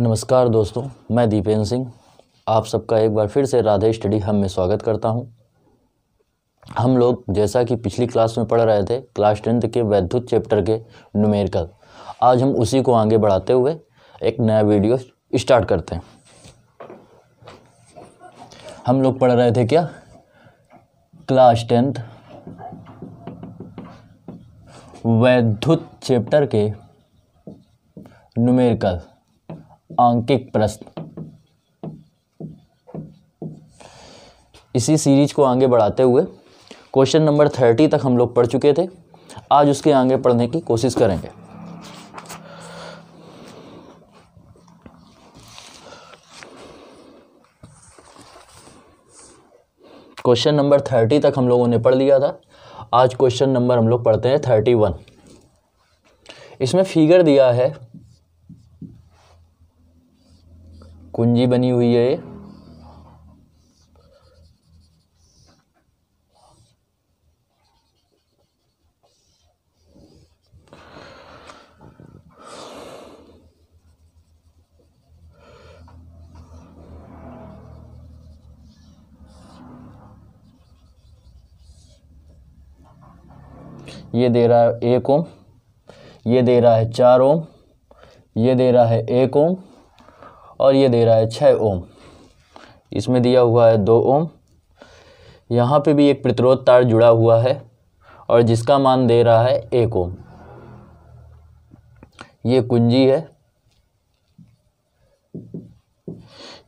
नमस्कार दोस्तों मैं दीपेंद्र सिंह आप सबका एक बार फिर से राधे स्टडी हम में स्वागत करता हूं हम लोग जैसा कि पिछली क्लास में पढ़ रहे थे क्लास टेंथ के वैद्युत चैप्टर के नुमेरिकल आज हम उसी को आगे बढ़ाते हुए एक नया वीडियो स्टार्ट करते हैं हम लोग पढ़ रहे थे क्या क्लास टेंथ वैद्युत चैप्टर के नुमेरिकल आंकिक प्रश्न इसी सीरीज को आगे बढ़ाते हुए क्वेश्चन नंबर थर्टी तक हम लोग पढ़ चुके थे आज उसके आगे पढ़ने की कोशिश करेंगे क्वेश्चन नंबर थर्टी तक हम लोगों ने पढ़ लिया था आज क्वेश्चन नंबर हम लोग पढ़ते हैं थर्टी वन इसमें फिगर दिया है कुंजी बनी हुई है ये दे रहा है एक ओम ये दे रहा है चार ओम ये दे रहा है एक ओम और ये दे रहा है छः ओम इसमें दिया हुआ है दो ओम यहाँ पे भी एक प्रतिरोध तार जुड़ा हुआ है और जिसका मान दे रहा है एक ओम ये कुंजी है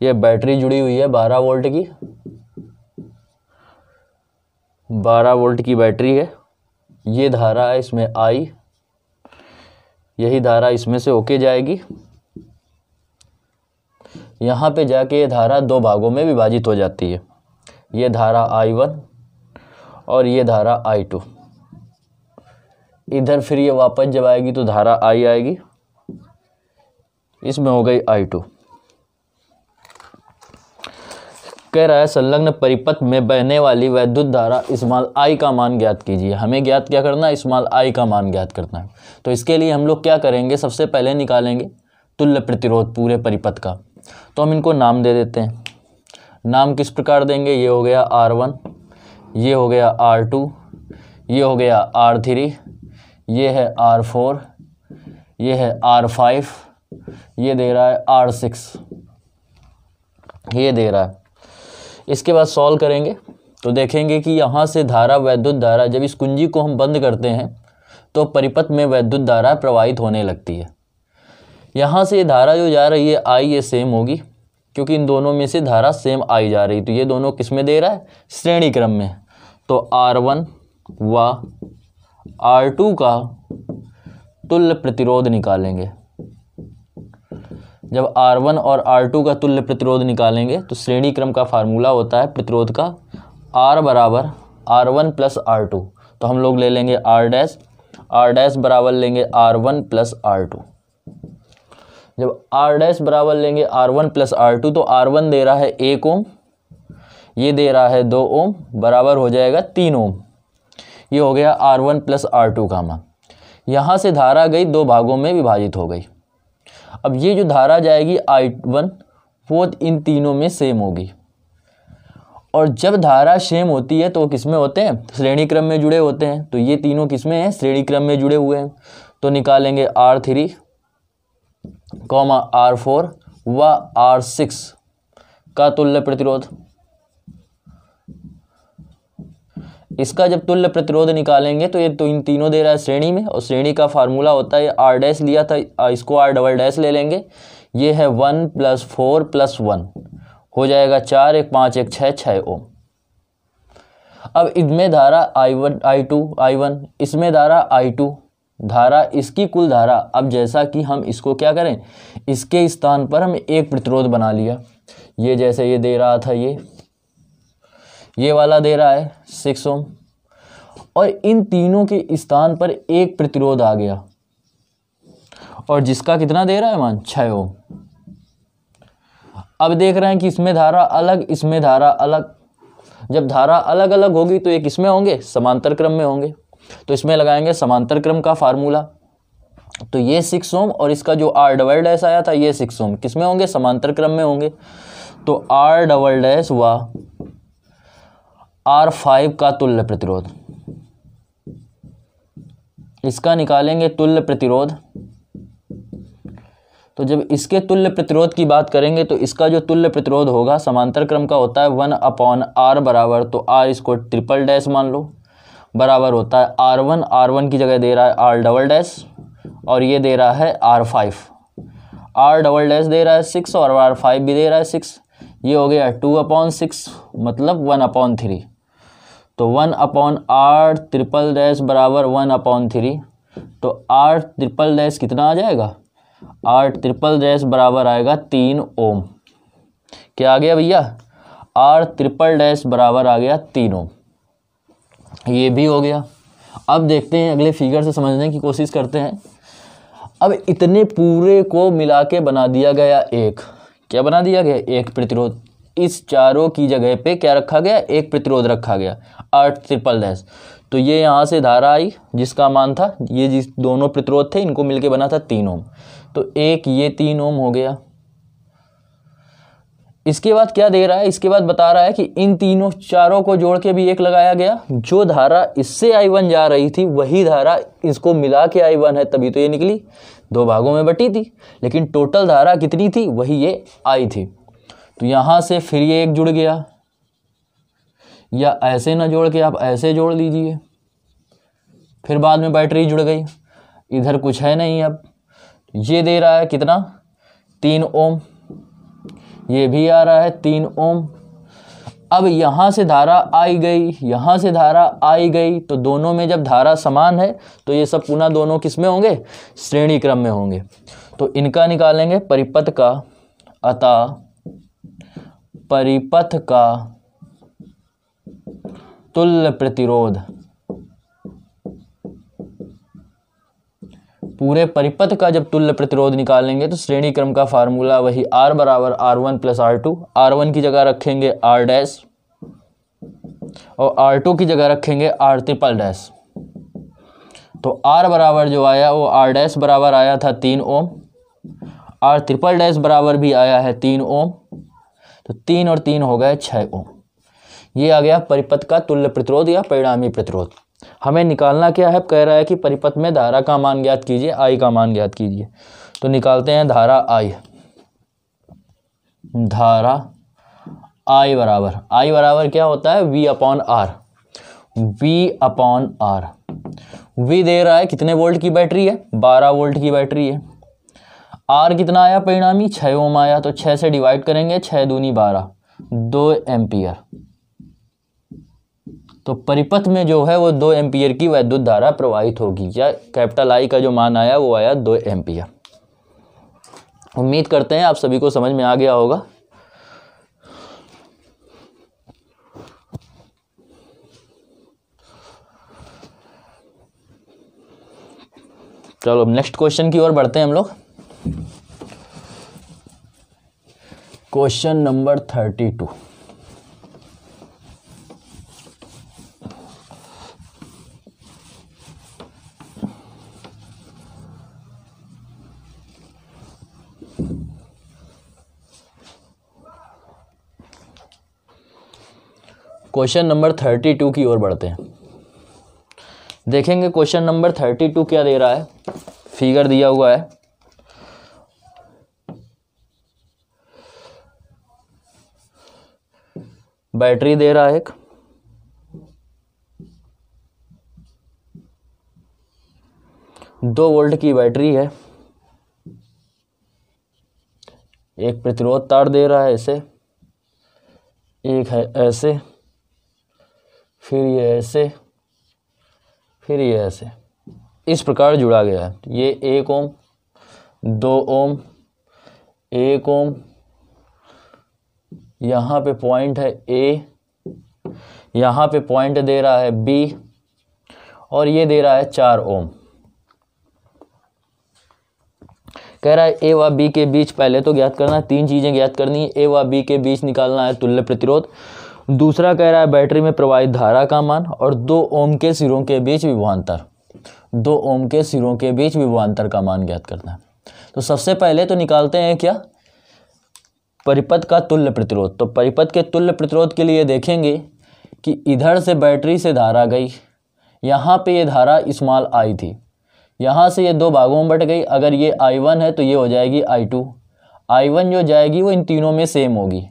ये बैटरी जुड़ी हुई है बारह वोल्ट की बारह वोल्ट की बैटरी है ये धारा है इसमें आई यही धारा इसमें से ओके जाएगी यहाँ पे जाके ये धारा दो भागों में विभाजित हो जाती है ये धारा आई वन और ये धारा आई टू इधर फिर ये वापस जब आएगी तो धारा आई आएगी इसमें हो गई आई टू कह रहा है संलग्न परिपथ में बहने वाली वैद्युत धारा इस्माल आई का मान ज्ञात कीजिए हमें ज्ञात क्या करना है इस्माल आई का मान ज्ञात करना है तो इसके लिए हम लोग क्या करेंगे सबसे पहले निकालेंगे तुल्य प्रतिरोध पूरे परिपथ का तो हम इनको नाम दे देते हैं नाम किस प्रकार देंगे ये हो गया आर वन ये हो गया आर टू ये हो गया आर थ्री ये है आर फोर ये है आर फाइव ये दे रहा है आर सिक्स ये दे रहा है इसके बाद सॉल्व करेंगे तो देखेंगे कि यहाँ से धारा वैद्युत धारा जब इस कुंजी को हम बंद करते हैं तो परिपथ में वैद्युत धारा प्रवाहित होने लगती है यहाँ से धारा जो जा रही है आई ये सेम होगी क्योंकि इन दोनों में से धारा सेम आई जा रही तो ये दोनों किस में दे रहा है श्रेणी क्रम में तो आर वन व आर टू का तुल्य प्रतिरोध निकालेंगे जब आर वन और आर टू का तुल्य प्रतिरोध निकालेंगे तो श्रेणी क्रम का फार्मूला होता है प्रतिरोध का आर बराबर R one plus R two तो हम लोग ले लेंगे आर डैश आर डैश बराबर लेंगे R one plus R two जब आर डैश बराबर लेंगे R one plus R two तो आर वन दे रहा है एक ओम ये दे रहा है दो ओम बराबर हो जाएगा तीन ओम ये हो गया R one plus R two का मान यहाँ से धारा गई दो भागों में विभाजित हो गई अब ये जो धारा जाएगी आई वन वो इन तीनों में सेम होगी और जब धारा सेम होती है तो किस में होते हैं श्रेणी क्रम में जुड़े होते हैं तो ये तीनों किस में हैं श्रेणी क्रम में जुड़े हुए हैं तो निकालेंगे R three comma R four व आर सिक्स का तुल्य प्रतिरोध इसका जब तुल्य प्रतिरोध निकालेंगे तो ये तो इन तीनों दे रहा है श्रेणी में और श्रेणी का फार्मूला होता है आर डैश लिया था इसको आर डबल डैश ले लेंगे ये है one plus four plus one हो जाएगा चार एक पाँच एक छः छः ओम अब इसमें धारा I one I two I one इसमें धारा आई टू धारा इसकी कुल धारा अब जैसा कि हम इसको क्या करें इसके स्थान पर हम एक प्रतिरोध बना लिया ये जैसे ये दे रहा था ये ये वाला दे रहा है सिक्स ओम और इन तीनों के स्थान पर एक प्रतिरोध आ गया और जिसका कितना दे रहा है मान छः ओम अब देख रहे हैं कि इसमें धारा अलग इसमें धारा अलग जब धारा अलग अलग होगी तो एक इसमें होंगे समांतर क्रम में होंगे तो इसमें लगाएंगे समांतर क्रम का फार्मूला तो ये सिक्स ओम और इसका जो आर डबल डैश आया था ये सिक्स ओम किस में होंगे समांतर क्रम में होंगे तो आर डबल डैश व आर फाइव का तुल्य प्रतिरोध इसका निकालेंगे तुल्य प्रतिरोध तो जब इसके तुल्य प्रतिरोध की बात करेंगे तो इसका जो तुल्य प्रतिरोध होगा समांतर क्रम का होता है वन अपॉन आर बराबर तो आर इसको ट्रिपल डैश मान लो बराबर होता है आर वन आर वन की जगह दे रहा है आर डबल डैश और ये दे रहा है R five R double dash दे रहा है सिक्स और आर फाइव भी दे रहा है सिक्स ये हो गया टू अपॉन सिक्स मतलब वन अपॉन थ्री तो one upon R triple dash बराबर वन अपॉन थ्री तो आर ट्रिपल डैश कितना आ जाएगा आर ट्रिपल डैश बराबर आएगा तीन ओम क्या आ गया भैया आर ट्रिपल डैश बराबर आ गया तीन ओम ये भी हो गया अब देखते हैं अगले फिगर से समझने की कोशिश करते हैं अब इतने पूरे को मिला के बना दिया गया एक क्या बना दिया गया एक प्रतिरोध इस चारों की जगह पे क्या रखा गया एक प्रतिरोध रखा गया आठ ट्रिपल डैश तो ये यहाँ से धारा आई जिसका मान था ये जिस दोनों प्रतिरोध थे इनको मिलके बना था तीन ओम तो एक ये तीन ओम हो गया इसके बाद क्या दे रहा है इसके बाद बता रहा है कि इन तीनों चारों को जोड़ के भी एक लगाया गया जो धारा इससे आई वन जा रही थी वही धारा इसको मिला के आई वन है तभी तो ये निकली दो भागों में बटी थी लेकिन टोटल धारा कितनी थी वही ये आई थी तो यहाँ से फिर ये एक जुड़ गया या ऐसे ना जोड़ के आप ऐसे जोड़ लीजिए फिर बाद में बैटरी जुड़ गई इधर कुछ है नहीं अब ये दे रहा है कितना तीन ओम ये भी आ रहा है तीन ओम अब यहाँ से धारा आई गई यहाँ से धारा आई गई तो दोनों में जब धारा समान है तो ये सब पुनः दोनों किस में होंगे श्रेणी क्रम में होंगे तो इनका निकालेंगे परिपथ का अतः परिपथ का तुल्य प्रतिरोध पूरे परिपथ का जब तुल्य प्रतिरोध निकालेंगे तो श्रेणी क्रम का फार्मूला वही आर बराबर R one plus R two R one की जगह रखेंगे आर डैश और आर टू की जगह रखेंगे आर ट्रिपल डैश तो आर बराबर जो आया वो आर डैश बराबर आया था तीन ओम आर ट्रिपल डैश बराबर भी आया है तीन ओम तो तीन और तीन हो गए छः ओम ये आ गया परिपथ का तुल्य प्रतिरोध या परिणामी प्रतिरोध हमें निकालना क्या है कह रहा है कि परिपथ में धारा का मान ज्ञात कीजिए आई का मान ज्ञात कीजिए तो निकालते हैं धारा आई धारा आई बराबर आई बराबर क्या होता है V upon R V upon R V दे रहा है कितने वोल्ट की बैटरी है बारह वोल्ट की बैटरी है आर कितना आया परिणामी छः ओम आया तो छः से डिवाइड करेंगे छः दूनी बारह दो एम्पियर तो परिपथ में जो है वो दो एम्पियर की वैद्युत धारा प्रवाहित होगी या कैपिटल आई का जो मान आया वो आया दो एम्पियर उम्मीद करते हैं आप सभी को समझ में आ गया होगा चलो नेक्स्ट क्वेश्चन की ओर बढ़ते हैं हम लोग question number thirty two question number thirty two की ओर बढ़ते हैं देखेंगे क्वेश्चन नंबर थर्टी टू क्या दे रहा है फिगर दिया हुआ है बैटरी दे रहा है एक दो वोल्ट की बैटरी है एक प्रतिरोध तार दे रहा है ऐसे एक है ऐसे फिर ये ऐसे फिर ये ऐसे इस प्रकार जुड़ा गया है ये एक ओम दो ओम एक ओम यहाँ पे पॉइंट है ए यहाँ पे पॉइंट दे रहा है बी और ये दे रहा है चार ओम कह रहा है ए व बी के बीच पहले तो ज्ञात करना है तीन चीज़ें ज्ञात करनी है ए व बी के बीच निकालना है तुल्य प्रतिरोध दूसरा कह रहा है बैटरी में प्रवाहित धारा का मान और दो ओम के सिरों के बीच विभवान्तर दो ओम के सिरों के बीच विभवान्तर का मान ज्ञात करना है तो सबसे पहले तो निकालते हैं क्या परिपथ का तुल्य प्रतिरोध तो परिपथ के तुल्य प्रतिरोध के लिए देखेंगे कि इधर से बैटरी से धारा गई यहाँ पे ये धारा इस्माल आई थी यहाँ से ये दो भागों में बट गई अगर ये आई वन है तो ये हो जाएगी आई टू आई वन जो जाएगी वो इन तीनों में सेम होगी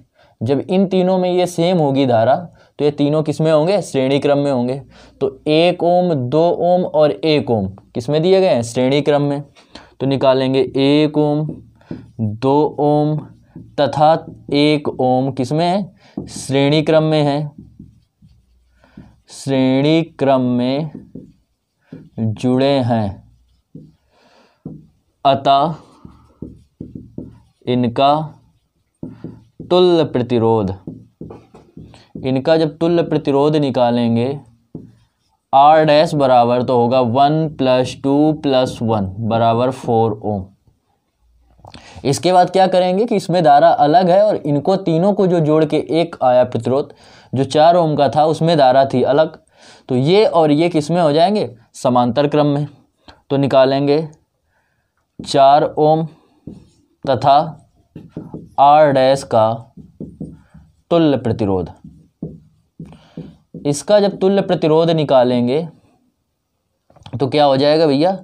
जब इन तीनों में ये सेम होगी धारा तो ये तीनों किस में होंगे श्रेणी क्रम में होंगे तो एक ओम दो ओम और एक ओम किस में दिए गए हैं श्रेणी क्रम में तो निकालेंगे एक ओम दो ओम तथा एक ओम किस में है श्रेणी क्रम में है श्रेणी क्रम में जुड़े हैं अतः इनका तुल्य प्रतिरोध इनका जब तुल्य प्रतिरोध निकालेंगे आर डैश बराबर तो होगा one plus two plus one बराबर फोर ओम इसके बाद क्या करेंगे कि इसमें धारा अलग है और इनको तीनों को जो जोड़ के एक आया प्रतिरोध जो चार ओम का था उसमें दारा थी अलग तो ये और ये किस में हो जाएंगे समांतर क्रम में तो निकालेंगे चार ओम तथा आर डैश का तुल्य प्रतिरोध इसका जब तुल्य प्रतिरोध निकालेंगे तो क्या हो जाएगा भैया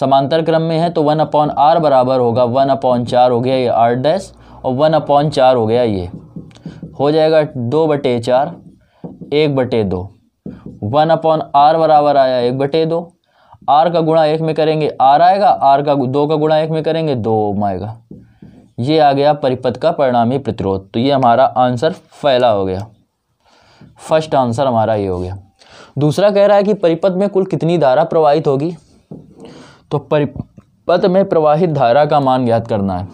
समांतर क्रम में है तो वन अपॉन आर बराबर होगा वन अपॉन चार हो गया ये आर डैश और वन अपॉन चार हो गया ये हो जाएगा दो बटे चार एक बटे दो वन अपॉन आर बराबर आया एक बटे दो आर का गुणा एक में करेंगे आर आएगा आर का दो का गुणा एक में करेंगे दो ओम आएगा ये आ गया परिपथ का परिणामी प्रतिरोध तो ये हमारा आंसर फैला हो गया फर्स्ट आंसर हमारा ये हो गया दूसरा कह रहा है कि परिपथ में कुल कितनी धारा प्रवाहित होगी तो परिपथ में प्रवाहित धारा का मान ज्ञात करना है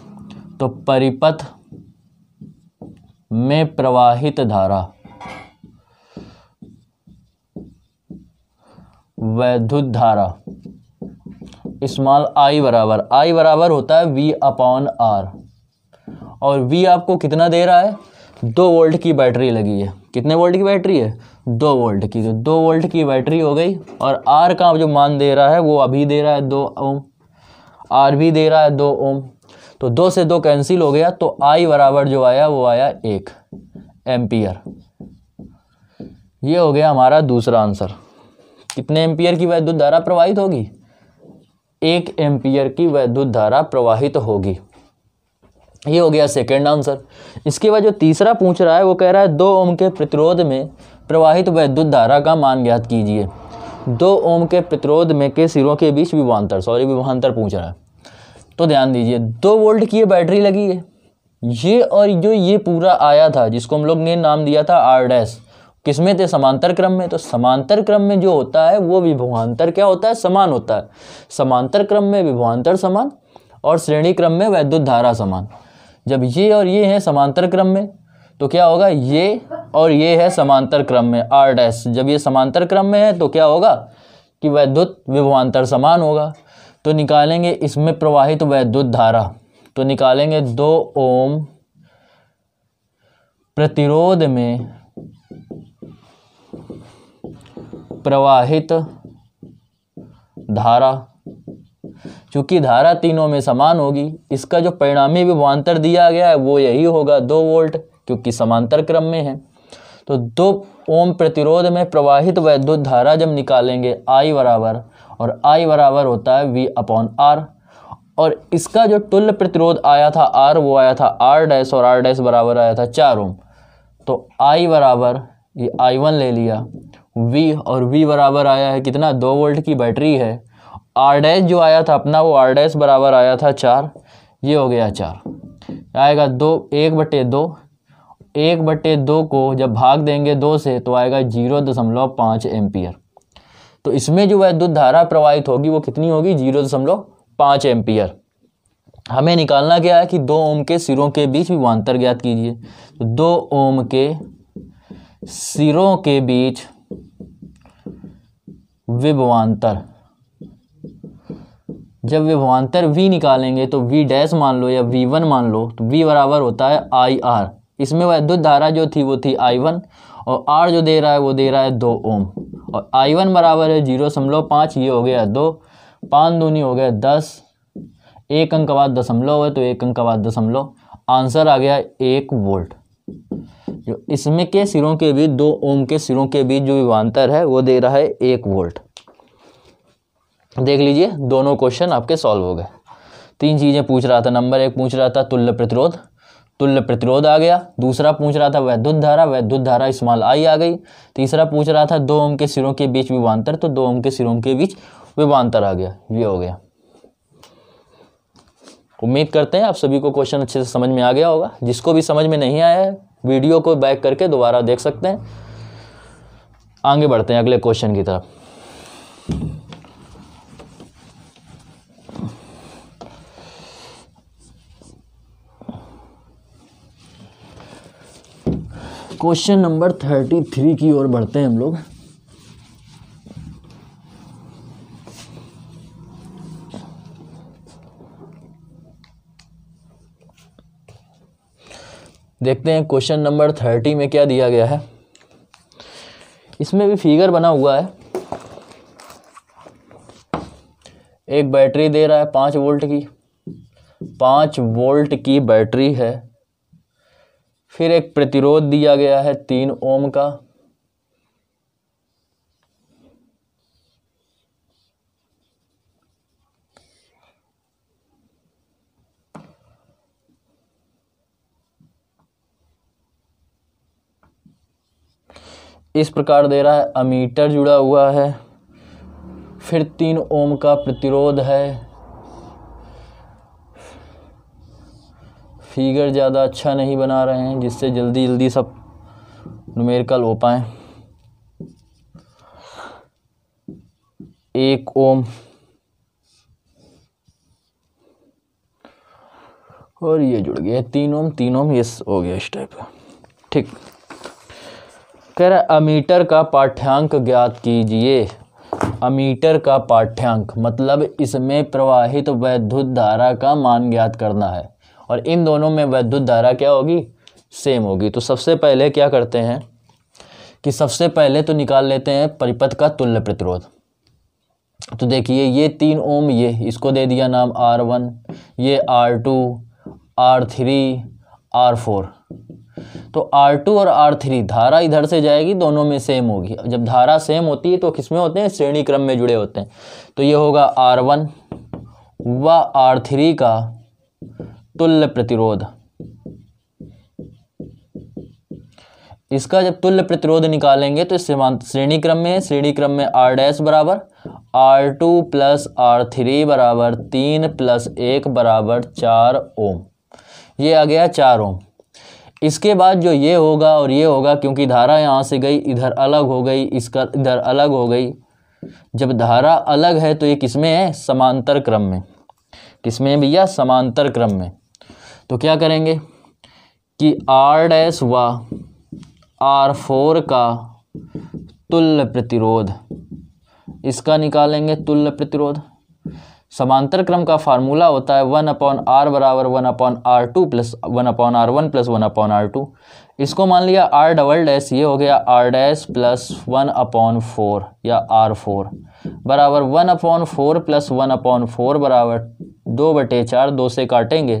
तो परिपथ में प्रवाहित धारा वैद्युत धारा स्मॉल आई बराबर आई बराबर होता है वी अपॉन आर और वी आपको कितना दे रहा है दो वोल्ट की बैटरी लगी है कितने वोल्ट की बैटरी है दो वोल्ट की तो दो वोल्ट की बैटरी हो गई और आर का जो मान दे रहा है वो अभी दे रहा है दो ओम आर भी दे रहा है दो ओम तो दो से दो कैंसिल हो गया तो आई बराबर जो आया वो आया एक एम्पियर ये हो गया हमारा दूसरा आंसर कितने एम्पियर की वैद्युत धारा प्रवाहित होगी एक एम्पियर की वैद्युत धारा प्रवाहित होगी ये हो गया सेकेंड आंसर इसके बाद जो तीसरा पूछ रहा है वो कह रहा है दो ओम के प्रतिरोध में प्रवाहित वैद्युत धारा का मान ज्ञात कीजिए दो ओम के प्रतिरोध में के सिरों के बीच विभांतर सॉरी विभांतर पूछ रहा है तो ध्यान दीजिए दो वोल्ट की ये बैटरी लगी है ये और जो ये पूरा आया था जिसको हम लोग ने नाम दिया था आर डैश किसमें थे समांतर क्रम में तो समांतर क्रम में जो होता है वो विभवांतर क्या होता है समान होता है समांतर क्रम में विभवांतर समान और श्रेणी क्रम में वैद्युत धारा समान जब ये और ये हैं समांतर क्रम में तो क्या होगा ये और ये है समांतर क्रम में आर डैस जब ये समांतर क्रम में है तो क्या होगा कि वैद्युत विभवान्तर समान होगा तो निकालेंगे इसमें प्रवाहित तो वैद्युत धारा तो निकालेंगे दो ओम प्रतिरोध में प्रवाहित धारा चूँकि धारा तीनों में समान होगी इसका जो परिणामी विभवान्तर दिया गया है वो यही होगा दो वोल्ट क्योंकि समांतर क्रम में है तो दो ओम प्रतिरोध में प्रवाहित वैद्युत धारा जब निकालेंगे आई बराबर और आई बराबर होता है वी अपॉन आर और इसका जो तुल्य प्रतिरोध आया था आर वो आया था आर डैस और आर डैस बराबर आया था चार ओम तो आई बराबर ये आई वन ले लिया वी और वी बराबर आया है कितना दो वोल्ट की बैटरी है आर डैश जो आया था अपना वो आर डैश बराबर आया था चार ये हो गया चार आएगा दो एक बटे दो एक बटे दो को जब भाग देंगे दो से तो आएगा जीरो दशमलव पाँच एम्पियर तो इसमें जो है धारा प्रवाहित होगी वो कितनी होगी जीरो दशमलव पाँच एम्पियर हमें निकालना क्या है कि दो ओम के सिरों के बीच विवान्तर ज्ञात कीजिए तो दो ओम के सिरों के बीच विभवान्तर जब विभवान्तर v निकालेंगे तो v डैश मान लो या v1 मान लो तो v बराबर होता है आई आर इसमें वैद्युत धारा जो थी वो थी आई वन और आर जो दे रहा है वो दे रहा है दो ओम और आई वन बराबर है जीरो समलो पाँच ये हो गया दो पाँच दूनी हो गया दस एक अंक बाद दशमलव है तो एक अंक बाद दशमलव आंसर आ गया एक वोल्ट जो इसमें के सिरों के बीच दो ओम के सिरों के बीच जो विवांतर है वो दे रहा है एक वोल्ट देख लीजिए दोनों क्वेश्चन आपके सॉल्व हो गए तीन चीज़ें पूछ रहा था नंबर एक पूछ रहा था तुल्य प्रतिरोध तुल्य प्रतिरोध आ गया दूसरा पूछ रहा था वैद्युत धारा वैद्युत धारा स्मॉल आई आ गई तीसरा पूछ रहा था दो ओम के सिरों के बीच विभांतर तो दो ओम के सिरों के बीच विवांतर आ गया ये हो गया उम्मीद करते हैं आप सभी को क्वेश्चन अच्छे से समझ में आ गया होगा जिसको भी समझ में नहीं आया है वीडियो को बैक करके दोबारा देख सकते हैं आगे बढ़ते हैं अगले क्वेश्चन की तरफ क्वेश्चन नंबर थर्टी थ्री की ओर बढ़ते हैं हम लोग देखते हैं क्वेश्चन नंबर थर्टी में क्या दिया गया है इसमें भी फिगर बना हुआ है एक बैटरी दे रहा है पाँच वोल्ट की पाँच वोल्ट की बैटरी है फिर एक प्रतिरोध दिया गया है तीन ओम का इस प्रकार दे रहा है अमीटर जुड़ा हुआ है फिर तीन ओम का प्रतिरोध है फिगर ज़्यादा अच्छा नहीं बना रहे हैं जिससे जल्दी जल्दी सब नुमेरिकल हो पाए एक ओम और ये जुड़ गया तीन ओम तीन ओम ये हो गया इस टाइप ठीक कह रहा है अमीटर का पाठ्यांक ज्ञात कीजिए अमीटर का पाठ्यांक मतलब इसमें प्रवाहित वैद्युत धारा का मान ज्ञात करना है और इन दोनों में वैद्युत धारा क्या होगी सेम होगी तो सबसे पहले क्या करते हैं कि सबसे पहले तो निकाल लेते हैं परिपथ का तुल्य प्रतिरोध तो देखिए ये तीन ओम ये इसको दे दिया नाम आर वन ये R two R three R four तो आर टू और आर थ्री धारा इधर से जाएगी दोनों में सेम होगी जब धारा सेम होती है तो किसमें होते हैं श्रेणी क्रम में जुड़े होते हैं तो ये होगा आर वन व आर थ्री का तुल्य प्रतिरोध इसका जब तुल्य प्रतिरोध निकालेंगे तो सीमांत श्रेणी क्रम में श्रेणी क्रम में आर डैश बराबर R two plus R three बराबर तीन प्लस एक बराबर चार ओम ये आ गया चार ओम इसके बाद जो ये होगा और ये होगा क्योंकि धारा यहाँ से गई इधर अलग हो गई इसका इधर अलग हो गई जब धारा अलग है तो ये किसमें है समांतर क्रम में किसमें भैया समांतर क्रम में तो क्या करेंगे कि आर डैस व आर फोर का तुल्य प्रतिरोध इसका निकालेंगे तुल्य प्रतिरोध समांतर क्रम का फार्मूला होता है वन अपॉन आर बराबर one upon R two plus one upon R one plus one upon R two इसको मान लिया आर डबल डैस ये हो गया R dash plus one upon four या आर फोर बराबर one upon four plus one upon four बराबर दो बटे चार दो से काटेंगे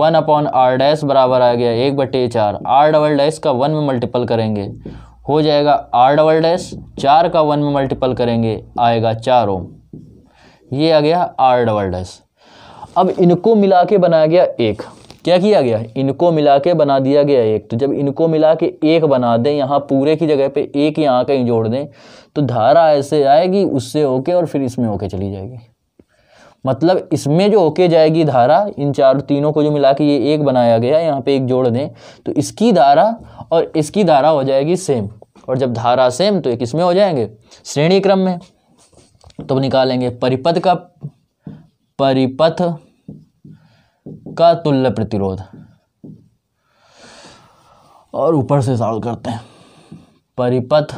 वन अपॉन आर डैश बराबर आ गया एक बटे चार आर डबल डैश का वन में मल्टीपल करेंगे हो जाएगा आर डबल डैश चार का वन में मल्टीपल करेंगे आएगा चार ओम ये आ गया आर डबल डैश अब इनको मिला के बनाया गया एक क्या किया गया इनको मिला के बना दिया गया एक तो जब इनको मिला के एक बना दें यहाँ पूरे की जगह पे एक यहाँ कहीं जोड़ दें तो धारा ऐसे आएगी उससे होके और फिर इसमें होके चली जाएगी मतलब इसमें जो होके जाएगी धारा इन चार तीनों को जो मिला के ये एक बनाया गया यहाँ पे एक जोड़ दें तो इसकी धारा और इसकी धारा हो जाएगी सेम और जब धारा सेम तो एक इसमें हो जाएंगे श्रेणी क्रम में तो निकालेंगे परिपथ का परिपथ का तुल्य प्रतिरोध और ऊपर से सॉल्व करते हैं परिपथ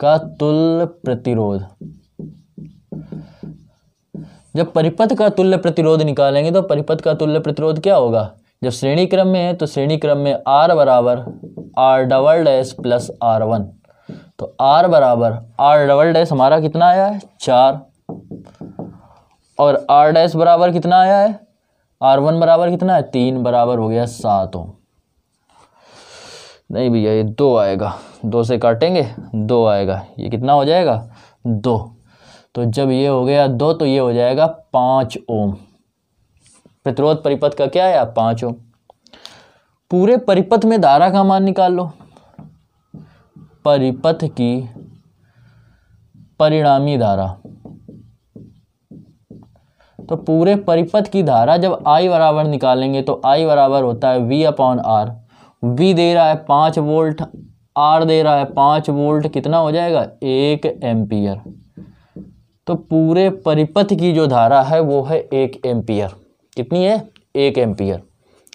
का तुल्य प्रतिरोध जब परिपथ का तुल्य प्रतिरोध निकालेंगे तो परिपथ का तुल्य प्रतिरोध क्या होगा जब श्रेणी क्रम में है तो श्रेणी क्रम में आर बराबर R double dash plus R one तो आर बराबर आर डबल डैश हमारा कितना आया है चार और आर डैश बराबर कितना आया है आर वन बराबर कितना है तीन बराबर हो गया सात ओम नहीं भैया ये दो आएगा दो से काटेंगे दो आएगा ये कितना हो जाएगा दो तो जब ये हो गया दो तो ये हो जाएगा पाँच ओम प्रतिरोध परिपथ का क्या आया पाँच ओम पूरे परिपथ में धारा का मान निकाल लो परिपथ की परिणामी धारा तो पूरे परिपथ की धारा जब आई बराबर निकालेंगे तो आई बराबर होता है वी अपॉन आर वी दे रहा है पाँच वोल्ट आर दे रहा है पाँच वोल्ट कितना हो जाएगा एक एम्पियर तो पूरे परिपथ की जो धारा है वो है एक एम्पियर कितनी है एक एम्पियर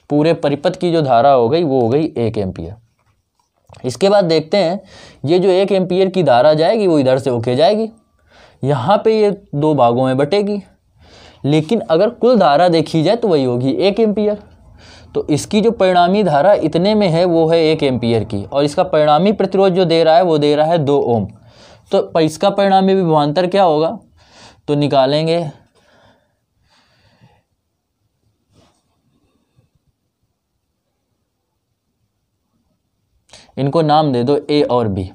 पूरे परिपथ की जो धारा हो गई वो हो गई एक एम्पियर इसके बाद देखते हैं ये जो एक एम्पियर की धारा जाएगी वो इधर से होके जाएगी यहाँ पे ये दो भागों में बटेगी लेकिन अगर कुल धारा देखी जाए तो वही होगी एक एम्पियर तो इसकी जो परिणामी धारा इतने में है वो है एक एम्पियर की और इसका परिणामी प्रतिरोध जो दे रहा है वो दे रहा है दो ओम तो इसका परिणामी विभवान्तर क्या होगा तो निकालेंगे इनको नाम दे दो ए और बी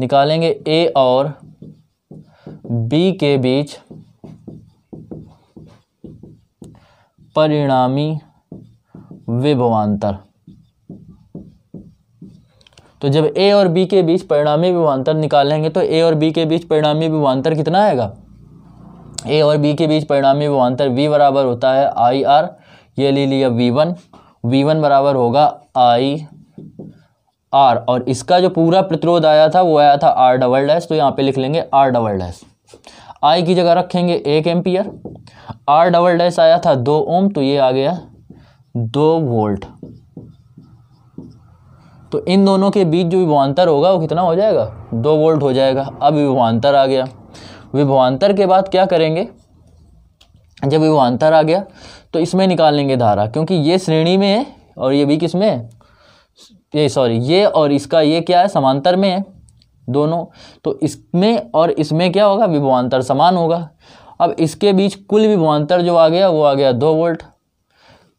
निकालेंगे ए और बी के बीच परिणामी विभवान्तर तो जब ए और बी के बीच परिणामी विमांतर निकालेंगे तो ए और बी के बीच परिणामी विमांतर कितना आएगा ए और बी के बीच परिणामी विमांतर वी बराबर होता है आई आर ये ले लिया वी वन वी वन बराबर होगा आई आर और इसका जो पूरा प्रतिरोध आया था वो आया था आर डबल डैश तो यहाँ पे लिख लेंगे आर डबल डैश आई की जगह रखेंगे एक एम्पियर आर डबल डैश आया था दो ओम तो ये आ गया दो वोल्ट तो इन दोनों के बीच जो विभवान्तर होगा वो कितना हो जाएगा दो वोल्ट हो जाएगा अब विभवान्तर आ गया विभवान्तर के बाद क्या करेंगे जब विभवान्तर आ गया तो इसमें निकालेंगे धारा क्योंकि ये श्रेणी में है और ये भी किस में है ये सॉरी ये और इसका ये क्या है समांतर में है दोनों तो इसमें और इसमें क्या होगा विभवान्तर समान होगा अब इसके बीच कुल विभवान्तर जो आ गया वो आ गया दो वोल्ट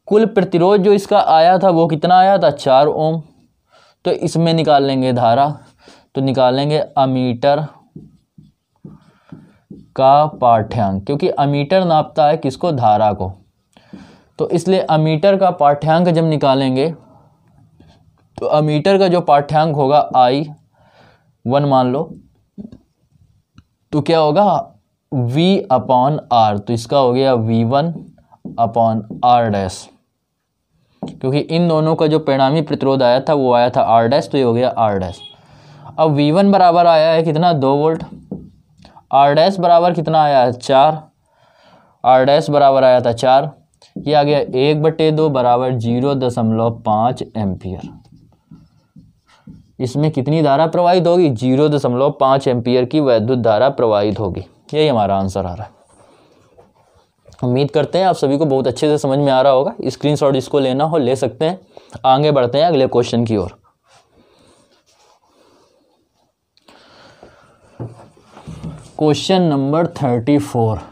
कुल प्रतिरोध जो इसका आया था वो कितना आया था चार ओम तो इसमें निकाल लेंगे धारा तो निकालेंगे अमीटर का पाठ्यांक क्योंकि अमीटर नापता है किसको धारा को तो इसलिए अमीटर का पाठ्यांक जब निकालेंगे तो अमीटर का जो पाठ्यांक होगा आई वन मान लो तो क्या होगा वी अपॉन आर तो इसका हो गया V one upon R dash क्योंकि इन दोनों का जो परिणामी प्रतिरोध आया था वो आया था आर डैस तो ये हो गया आर डैस अब वी वन बराबर आया है कितना दो वोल्ट आर डैस बराबर कितना आया है चार आर डैस बराबर आया था चार ये आ गया एक बटे दो बराबर जीरो दशमलव पाँच एम्पियर इसमें कितनी धारा प्रवाहित होगी जीरो दशमलव पाँच एम्पियर की वैद्युत धारा प्रवाहित होगी यही हमारा आंसर आ रहा है उम्मीद करते हैं आप सभी को बहुत अच्छे से समझ में आ रहा होगा शॉट इसको लेना हो ले सकते हैं आगे बढ़ते हैं अगले क्वेश्चन की ओर क्वेश्चन नंबर थर्टी फोर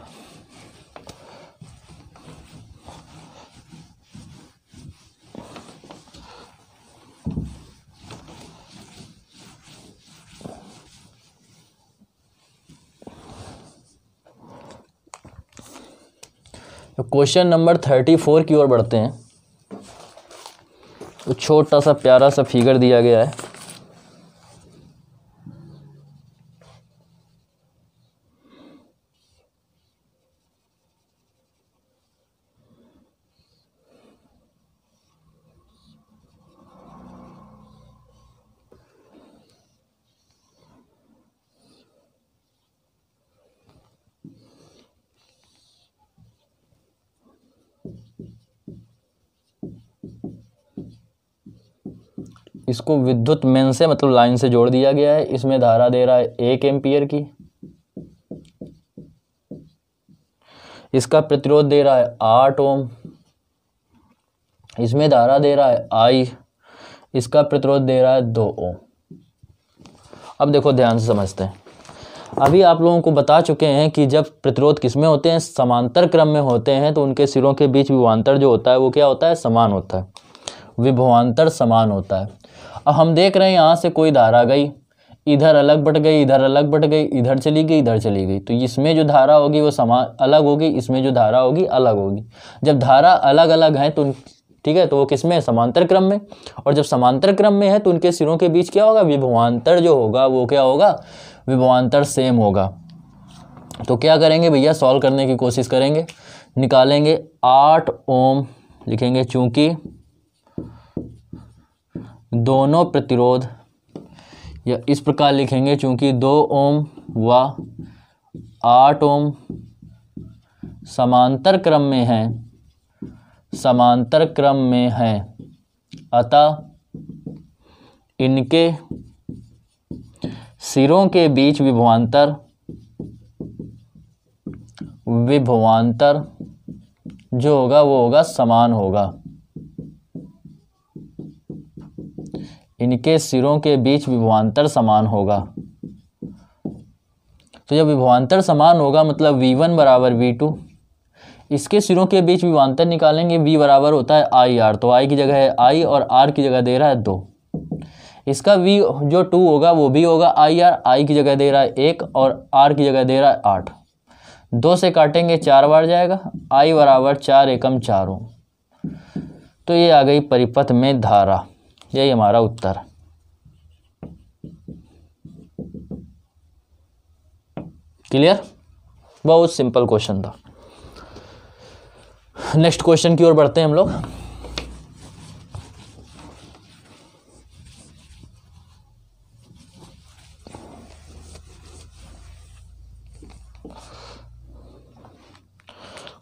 तो क्वेश्चन नंबर थर्टी फोर की ओर बढ़ते हैं तो छोटा सा प्यारा सा फिगर दिया गया है इसको विद्युत मेन से मतलब लाइन से जोड़ दिया गया है इसमें धारा दे रहा है एक एम्पियर की इसका प्रतिरोध दे रहा है आठ ओम इसमें धारा दे रहा है आई इसका प्रतिरोध दे रहा है दो ओम अब देखो ध्यान से समझते हैं अभी आप लोगों को बता चुके हैं कि जब प्रतिरोध किसमें होते हैं समांतर क्रम में होते हैं तो उनके सिरों के बीच विभवान्तर जो होता है वो क्या होता है समान होता है विभवान्तर समान होता है अब हम देख रहे हैं यहाँ से कोई धारा गई इधर अलग बट गई इधर अलग बट गई इधर चली गई इधर चली गई तो इसमें जो धारा होगी वो समा अलग होगी इसमें जो धारा होगी अलग होगी जब धारा अलग अलग है तो ठीक है तो वो किस में है समांतर क्रम में और जब समांतर क्रम में है तो उनके सिरों के बीच क्या होगा विभवान्तर जो होगा वो क्या होगा विभवान्तर सेम होगा तो क्या करेंगे भैया सॉल्व करने की कोशिश करेंगे निकालेंगे आठ ओम लिखेंगे चूँकि दोनों प्रतिरोध या इस प्रकार लिखेंगे चूँकि दो ओम व आठ ओम समांतर क्रम में हैं समांतर क्रम में हैं अतः इनके सिरों के बीच विभवांतर विभवांतर जो होगा वो होगा समान होगा इनके सिरों के बीच विभवान्तर समान होगा तो जब विभवान्तर समान होगा मतलब वी वन बराबर वी टू इसके सिरों के बीच विभवान्तर निकालेंगे वी बराबर होता है आई आर तो आई की जगह है आई और आर की जगह दे रहा है दो इसका वी जो टू होगा वो भी होगा आई आर आई की जगह दे रहा है एक और आर की जगह दे रहा है आठ दो से काटेंगे चार बार जाएगा आई बराबर चार एकम चारों तो ये आ गई परिपथ में धारा यही हमारा उत्तर क्लियर बहुत सिंपल क्वेश्चन था नेक्स्ट क्वेश्चन की ओर बढ़ते हैं हम लोग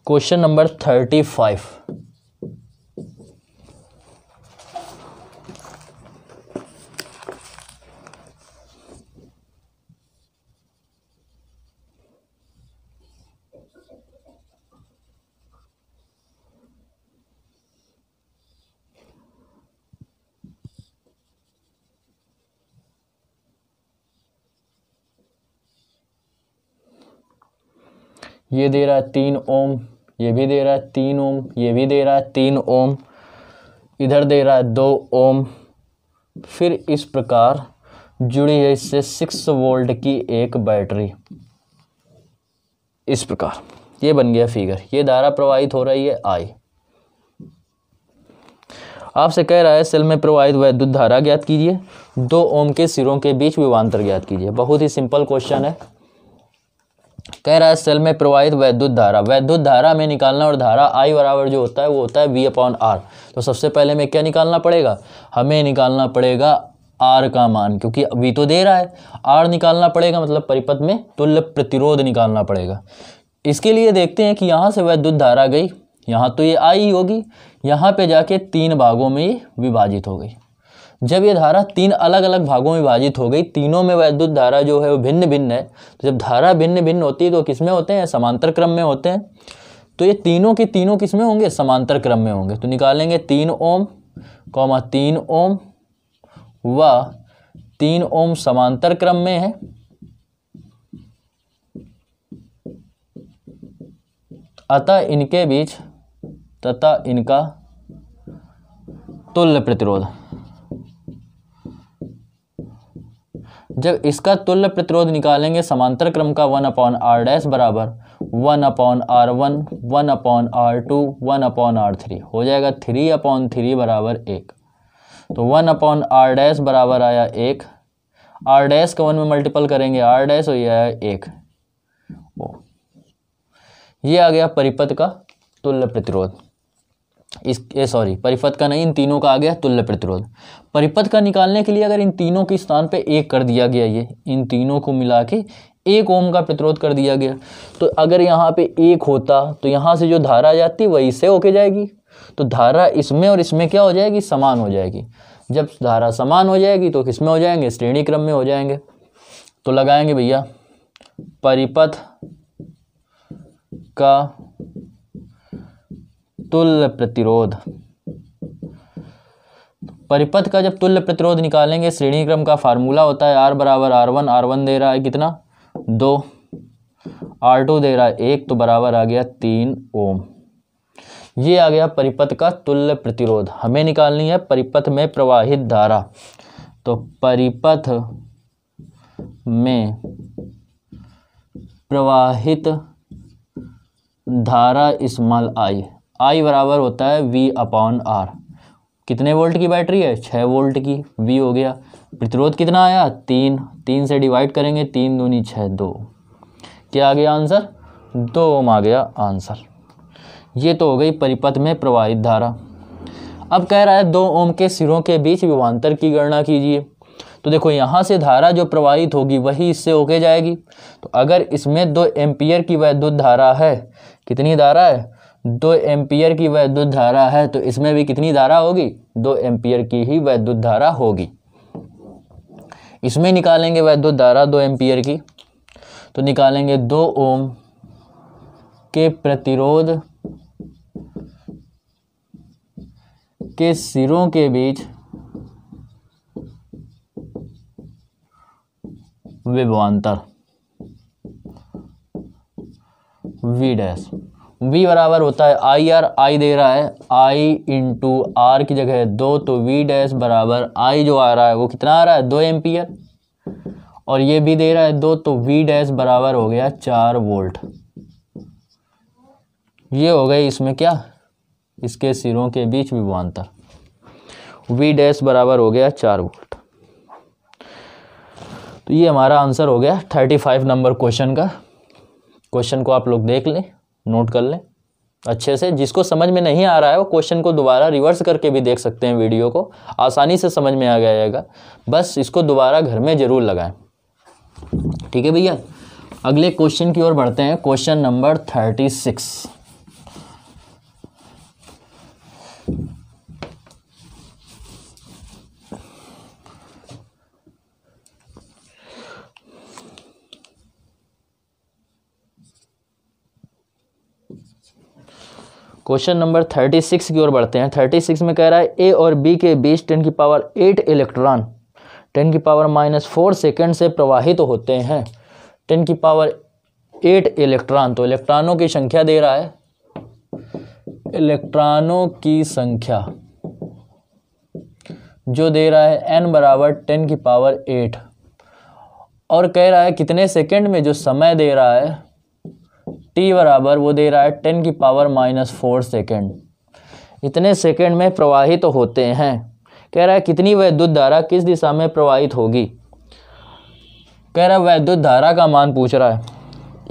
क्वेश्चन नंबर थर्टी फाइव ये दे रहा है तीन ओम ये भी दे रहा है तीन ओम ये भी दे रहा है तीन ओम इधर दे रहा है दो ओम फिर इस प्रकार जुड़ी है इससे सिक्स वोल्ट की एक बैटरी इस प्रकार ये बन गया फिगर ये धारा प्रवाहित हो रही है आई आपसे कह रहा है सेल में प्रवाहित वैद्युत धारा ज्ञात कीजिए दो ओम के सिरों के बीच विवांतर ज्ञात कीजिए बहुत ही सिंपल क्वेश्चन है कह रहा है सेल में प्रवाहित वैद्युत धारा वैद्युत धारा में निकालना और धारा आई बराबर जो होता है वो होता है वी अपॉन आर तो सबसे पहले हमें क्या निकालना पड़ेगा हमें निकालना पड़ेगा आर का मान क्योंकि वी तो दे रहा है आर निकालना पड़ेगा मतलब परिपथ में तुल्य प्रतिरोध निकालना पड़ेगा इसके लिए देखते हैं कि यहाँ से वैद्युत धारा गई यहाँ तो ये आई होगी यहाँ पर जाके तीन भागों में ये विभाजित हो गई जब ये धारा तीन अलग अलग भागों में विभाजित हो गई तीनों में वैद्युत धारा जो है वो भिन्न भिन्न है तो जब धारा भिन्न भिन्न होती है तो किस में होते हैं समांतर क्रम में होते हैं तो ये तीनों के तीनों किस में होंगे समांतर क्रम में होंगे तो निकालेंगे तीन ओम कौमा तीन ओम व तीन ओम समांतर क्रम में है अतः इनके बीच तथा इनका तुल्य प्रतिरोध जब इसका तुल्य प्रतिरोध निकालेंगे समांतर क्रम का वन अपॉन आर डैश बराबर one upon R one one upon R two one upon R three हो जाएगा थ्री अपॉन थ्री बराबर एक तो वन अपॉन आर डैश बराबर आया एक आर डैश का वन में मल्टीपल करेंगे आर डैश हो आया एक ओ ये आ गया परिपथ का तुल्य प्रतिरोध इस ये सॉरी परिपथ का नहीं इन तीनों का आ गया तुल्य प्रतिरोध परिपथ का निकालने के लिए अगर इन तीनों के स्थान पे एक कर दिया गया ये इन तीनों को मिला के एक ओम का प्रतिरोध कर दिया गया तो अगर यहाँ पे एक होता तो यहाँ से जो धारा जाती वही इससे होके जाएगी तो धारा इसमें और इसमें क्या हो जाएगी समान हो जाएगी जब धारा समान हो जाएगी तो किस में हो जाएंगे श्रेणी क्रम में हो जाएंगे तो लगाएंगे भैया परिपथ का तुल्य प्रतिरोध परिपथ का जब तुल्य प्रतिरोध निकालेंगे श्रेणी क्रम का फार्मूला होता है आर बराबर आर वन आर वन दे रहा है कितना दो आर टू दे रहा है एक तो बराबर आ गया तीन ओम ये आ गया परिपथ का तुल्य प्रतिरोध हमें निकालनी है परिपथ में प्रवाहित धारा तो परिपथ में प्रवाहित धारा इस्माल आई आई बराबर होता है वी अपॉन आर कितने वोल्ट की बैटरी है छः वोल्ट की वी हो गया प्रतिरोध कितना आया तीन तीन से डिवाइड करेंगे तीन दूनी छः दो क्या आ गया आंसर दो ओम आ गया आंसर ये तो हो गई परिपथ में प्रवाहित धारा अब कह रहा है दो ओम के सिरों के बीच विभांतर की गणना कीजिए तो देखो यहाँ से धारा जो प्रवाहित होगी वही इससे होके जाएगी तो अगर इसमें दो एम्पियर की वैद्युत धारा है कितनी धारा है दो एम्पियर की वैद्युत धारा है तो इसमें भी कितनी धारा होगी दो एम्पियर की ही वैद्युत धारा होगी इसमें निकालेंगे वैद्युत धारा दो एम्पियर की तो निकालेंगे दो ओम के प्रतिरोध के सिरों के बीच विभवान्तर वी डैश v बराबर होता है आई आर आई दे रहा है आई इंटू आर की जगह है दो तो v डैश बराबर आई जो आ रहा है वो कितना आ रहा है दो एम्पियर और ये भी दे रहा है दो तो v डैश बराबर हो गया चार वोल्ट ये हो गई इसमें क्या इसके सिरों के बीच भी विभवान्तर v डैश बराबर हो गया चार वोल्ट तो ये हमारा आंसर हो गया थर्टी फाइव नंबर क्वेश्चन का क्वेश्चन को आप लोग देख लें नोट कर लें अच्छे से जिसको समझ में नहीं आ रहा है वो क्वेश्चन को दोबारा रिवर्स करके भी देख सकते हैं वीडियो को आसानी से समझ में आ जाएगा बस इसको दोबारा घर में ज़रूर लगाएं ठीक है भैया अगले क्वेश्चन की ओर बढ़ते हैं question number thirty six question number thirty six की ओर बढ़ते हैं थर्टी सिक्स में कह रहा है ए और बी के बीच टेन की पावर एट इलेक्ट्रॉन टेन की पावर माइनस फोर सेकेंड से प्रवाहित तो होते हैं टेन की पावर एट इलेक्ट्रॉन तो इलेक्ट्रॉनों की संख्या दे रहा है इलेक्ट्रॉनों की संख्या जो दे रहा है एन बराबर टेन की पावर एट और कह रहा है कितने सेकेंड में जो समय दे रहा है टी बराबर वो दे रहा है टेन की पावर माइनस फोर सेकेंड इतने सेकेंड में प्रवाहित तो होते हैं कह रहा है कितनी वैद्युत धारा किस दिशा में प्रवाहित होगी कह रहा है वैद्युत धारा का मान पूछ रहा है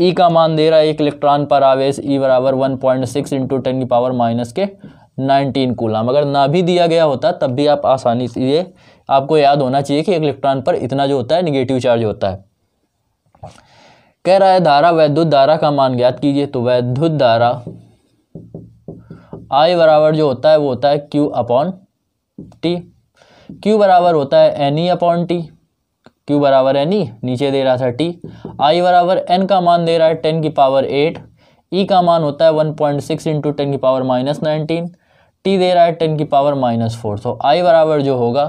ई e का मान दे रहा है एक इलेक्ट्रॉन पर आवेश ई e बराबर one point six into ten की पावर माइनस के नाइनटीन कूलाम अगर ना भी दिया गया होता तब भी आप आसानी से ये आपको याद होना चाहिए कि एक इलेक्ट्रॉन पर इतना जो होता है निगेटिव चार्ज होता है कह रहा है धारा वैद्युत धारा का मान ज्ञात कीजिए तो वैद्युत धारा आई बराबर जो होता है वो होता है क्यू अपॉन टी क्यू बराबर होता है N E upon T Q बराबर एन ई e, नीचे दे रहा था टी आई बराबर एन का मान दे रहा है टेन की पावर एट ई e का मान होता है one point six into ten की पावर माइनस नाइनटीन टी दे रहा है टेन की पावर माइनस फोर तो आई बराबर जो होगा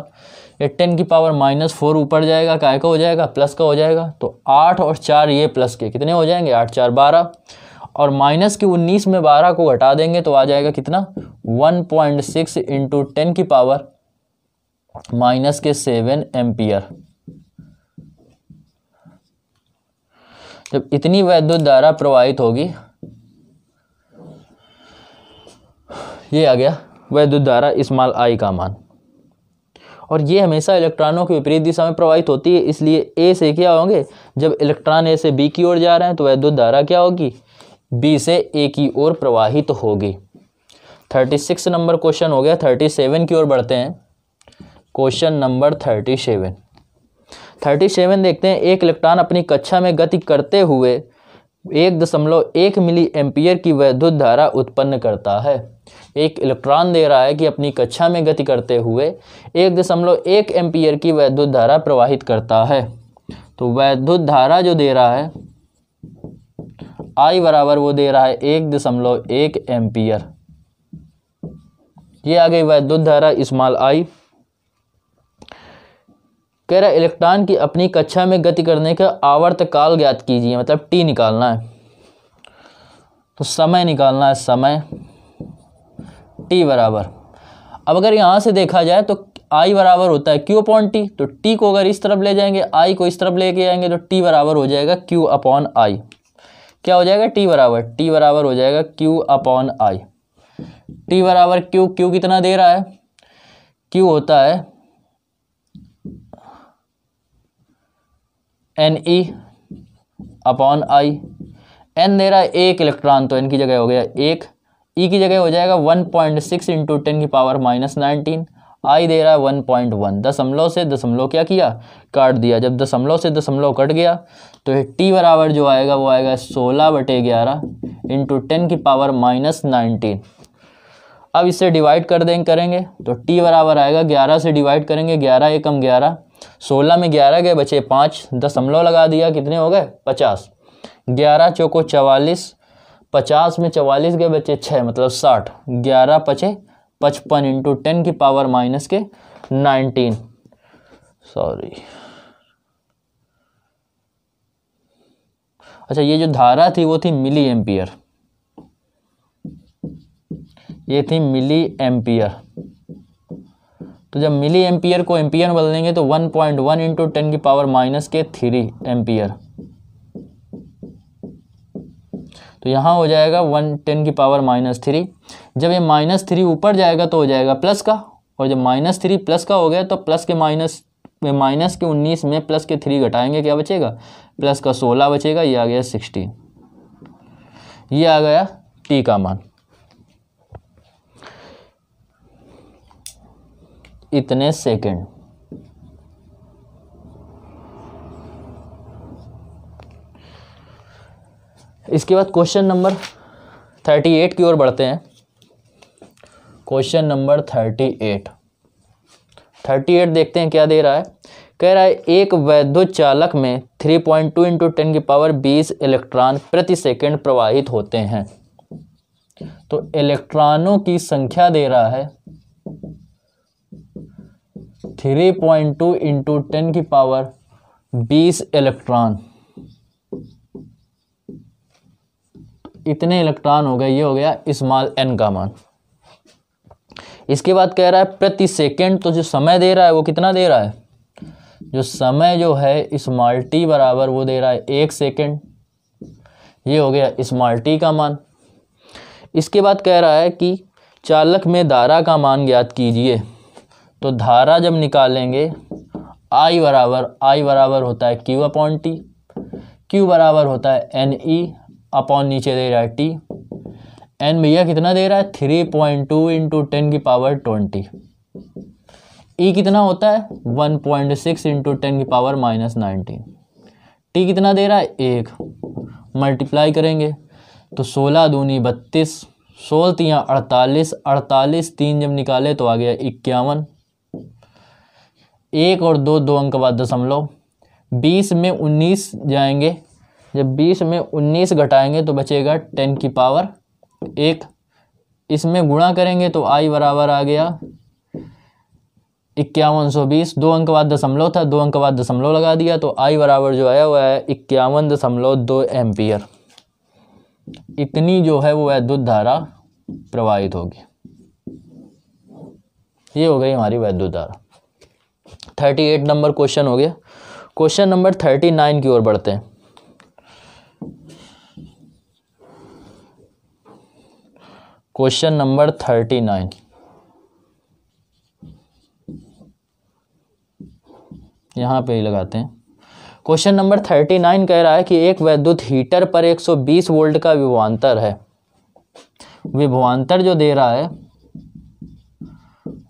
ये टेन की पावर माइनस फोर ऊपर जाएगा काय का हो जाएगा प्लस का हो जाएगा तो आठ और चार ये प्लस के कितने हो जाएंगे आठ चार बारह और माइनस के उन्नीस में बारह को घटा देंगे तो आ जाएगा कितना one point six into ten की पावर माइनस के सेवन एम्पियर जब इतनी वैद्युत धारा प्रवाहित होगी ये आ गया वैद्युत धारा इस्माल आई का मान और ये हमेशा इलेक्ट्रॉनों की विपरीत दिशा में प्रवाहित होती है इसलिए ए से क्या होंगे जब इलेक्ट्रॉन ए से बी की ओर जा रहे हैं तो वैद्युत धारा क्या होगी बी से ए की ओर प्रवाहित तो होगी थर्टी सिक्स नंबर क्वेश्चन हो गया थर्टी सेवन की ओर बढ़ते हैं question number thirty seven thirty seven देखते हैं एक इलेक्ट्रॉन अपनी कक्षा में गति करते हुए एक दशमलव एक मिली एम्पियर की वैद्युत धारा उत्पन्न करता है एक इलेक्ट्रॉन दे रहा है कि अपनी कक्षा में गति करते हुए एक दशमलव एक एम्पियर की वैद्युत धारा प्रवाहित करता है तो वैद्युत धारा जो दे रहा है आई बराबर वो दे रहा है एक दशमलव एक एम्पियर ये आ गई वैद्युत धारा स्मॉल आई कह रहा इलेक्ट्रॉन की अपनी कक्षा में गति करने का आवर्त काल ज्ञात कीजिए मतलब टी निकालना है तो समय निकालना है समय टी बराबर अब अगर यहाँ से देखा जाए तो आई बराबर होता है क्यू अपॉन टी तो टी को अगर इस तरफ ले जाएंगे आई को इस तरफ लेके आएंगे तो टी बराबर हो जाएगा क्यू अपॉन आई क्या हो जाएगा टी बराबर टी बराबर हो जाएगा क्यू अपॉन आई टी बराबर क्यू क्यू कितना दे रहा है क्यू होता है N E upon I N दे रहा है एक इलेक्ट्रॉन तो एन की जगह हो गया एक ई e की जगह हो जाएगा one point six into ten की पावर माइनस नाइनटीन आई दे रहा है वन पॉइंट वन दशमलव से दशमलव क्या किया काट दिया जब दशमलव से दशमलव कट गया तो ये टी बराबर जो आएगा वो आएगा सोलह बटे ग्यारह इंटू टेन की पावर माइनस नाइनटीन अब इसे डिवाइड कर दें करेंगे तो टी बराबर आएगा ग्यारह से डिवाइड करेंगे ग्यारह एकम ग्यारह सोलह में ग्यारह गए बचे पाँच दशमलव लगा दिया कितने हो गए पचास ग्यारह चौको चवालीस पचास में चवालीस गए बचे छः मतलब साठ ग्यारह पचे पचपन इंटू टेन की पावर माइनस के नाइनटीन सॉरी अच्छा ये जो धारा थी वो थी मिली एम्पियर ये थी मिली एम्पियर तो जब मिली एम्पियर को एम्पियर बदल बदलेंगे तो 1.1 पॉइंट वन इंटू टेन की पावर माइनस के थ्री एम्पियर तो यहाँ हो जाएगा वन टेन की पावर माइनस थ्री जब ये माइनस थ्री ऊपर जाएगा तो हो जाएगा प्लस का और जब माइनस थ्री प्लस का हो गया तो प्लस के माइनस माइनस के उन्नीस में प्लस के थ्री घटाएंगे क्या बचेगा प्लस का सोलह बचेगा ये आ गया सिक्सटीन ये आ गया टी का मान इतने सेकंड इसके बाद क्वेश्चन नंबर थर्टी एट की ओर बढ़ते हैं question number thirty eight thirty eight देखते हैं क्या दे रहा है कह रहा है एक वैद्युत चालक में three point two into ten की पावर बीस इलेक्ट्रॉन प्रति सेकंड प्रवाहित होते हैं तो इलेक्ट्रॉनों की संख्या दे रहा है three point two into ten की पावर बीस इलेक्ट्रॉन इतने इलेक्ट्रॉन हो गए ये हो गया स्मॉल एन का मान इसके बाद कह रहा है प्रति सेकेंड तो जो समय दे रहा है वो कितना दे रहा है जो समय जो है स्मॉल टी बराबर वो दे रहा है एक सेकेंड ये हो गया स्मॉल टी का मान इसके बाद कह रहा है कि चालक में दारा का मान ज्ञात कीजिए तो धारा जब निकालेंगे आई बराबर आई बराबर होता है क्यू अपॉन टी क्यू बराबर होता है एन ई अपॉन नीचे दे रहा है टी एन भैया कितना दे रहा है three point two into ten की पावर ट्वेंटी ई कितना होता है one point six into ten की पावर माइनस नाइनटीन टी कितना दे रहा है एक मल्टीप्लाई करेंगे तो सोलह दूनी बत्तीस सोलह तियाँ अड़तालीस अड़तालीस तीन जब निकाले तो आ गया इक्यावन एक और दो दो अंक बाद दशमलव बीस में उन्नीस जाएंगे जब बीस में उन्नीस घटाएंगे तो बचेगा टेन की पावर एक इसमें गुणा करेंगे तो आई बराबर आ गया इक्यावन सौ बीस दो अंक बाद दशमलव था दो अंक बाद दशमलव लगा दिया तो आई बराबर जो आया हुआ है इक्यावन दशमलव दो एम्पियर इतनी जो है वो वैद्युत धारा प्रवाहित होगी ये हो गई हमारी वैद्युत धारा थर्टी एट नंबर क्वेश्चन हो गया क्वेश्चन नंबर थर्टी नाइन की ओर बढ़ते हैं क्वेश्चन नंबर थर्टी नाइन यहाँ पे ही लगाते हैं क्वेश्चन नंबर थर्टी नाइन कह रहा है कि एक वैद्युत हीटर पर एक सौ बीस वोल्ट का विभवान्तर है विभवान्तर जो दे रहा है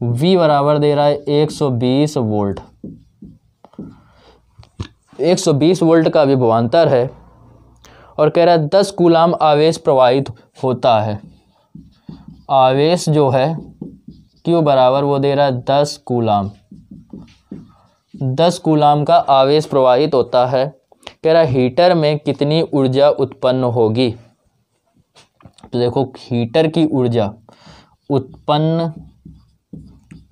V बराबर दे रहा है 120 वोल्ट 120 वोल्ट का विभवान्तर है और कह रहा है दस गुलाम आवेश प्रवाहित होता है आवेश जो है क्यों बराबर वो दे रहा है दस गुलाम दस गुलाम का आवेश प्रवाहित होता है कह रहा हीटर में कितनी ऊर्जा उत्पन्न होगी तो देखो हीटर की ऊर्जा उत्पन्न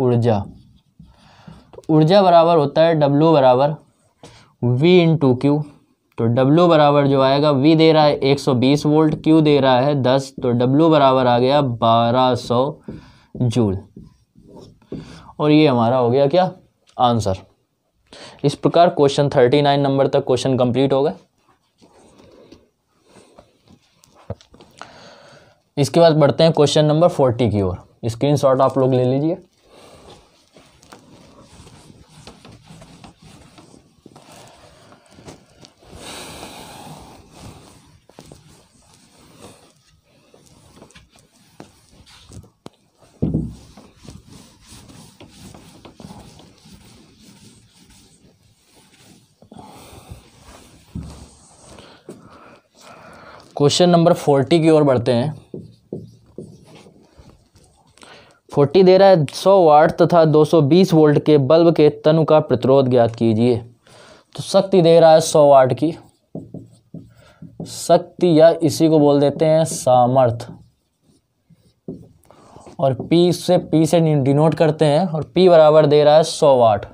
ऊर्जा तो ऊर्जा बराबर होता है डब्लू बराबर वी इन टू क्यू तो डब्लू बराबर जो आएगा वी दे रहा है 120 वोल्ट क्यू दे रहा है 10 तो डब्लू बराबर आ गया 1200 जूल और ये हमारा हो गया क्या आंसर इस प्रकार क्वेश्चन 39 नंबर तक क्वेश्चन कंप्लीट हो गए इसके बाद बढ़ते हैं क्वेश्चन नंबर 40 की ओर स्क्रीनशॉट आप लोग ले लीजिए क्वेश्चन नंबर फोर्टी की ओर बढ़ते हैं फोर्टी दे रहा है सौ वाट तथा दो सौ बीस वोल्ट के बल्ब के तनु का प्रतिरोध ज्ञात कीजिए तो शक्ति दे रहा है सौ वाट की शक्ति या इसी को बोल देते हैं सामर्थ और P से P से डिनोट करते हैं और P बराबर दे रहा है सौ वाट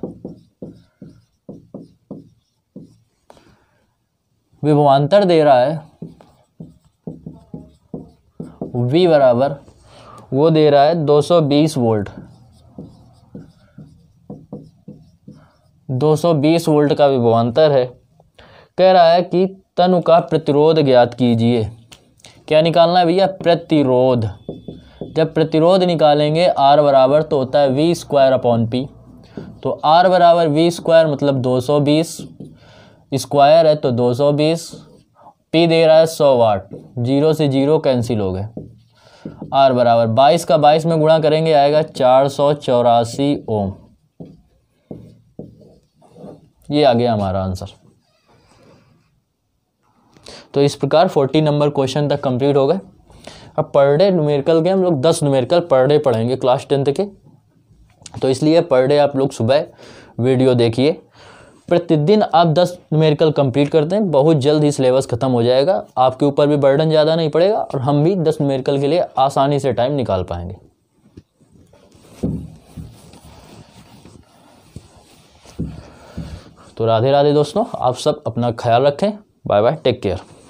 विभवान्तर दे रहा है वी बराबर वो दे रहा है 220 वोल्ट 220 वोल्ट का विभवान्तर है कह रहा है कि तनु का प्रतिरोध ज्ञात कीजिए क्या निकालना है भैया प्रतिरोध जब प्रतिरोध निकालेंगे आर बराबर तो होता है वी स्क्वायर अपॉन पी तो आर बराबर वी स्क्वायर मतलब 220 स्क्वायर है तो 220 पी दे रहा है सौ वाट जीरो से जीरो कैंसिल हो गए आर बराबर बाईस का बाईस में गुणा करेंगे आएगा चार सौ चौरासी ओम ये आ गया हमारा आंसर तो इस प्रकार फोर्टी नंबर क्वेश्चन तक कंप्लीट हो गए अब पर डे न्यूमेरिकल के हम लोग दस न्यूमेरिकल पर डे पढ़ेंगे क्लास टेंथ के तो इसलिए पर डे आप लोग सुबह वीडियो देखिए प्रतिदिन आप दस न्यूमेरिकल कंप्लीट करते हैं बहुत जल्द ही सिलेबस ख़त्म हो जाएगा आपके ऊपर भी बर्डन ज़्यादा नहीं पड़ेगा और हम भी दस न्यूमेरिकल के लिए आसानी से टाइम निकाल पाएंगे तो राधे राधे दोस्तों आप सब अपना ख्याल रखें बाय बाय टेक केयर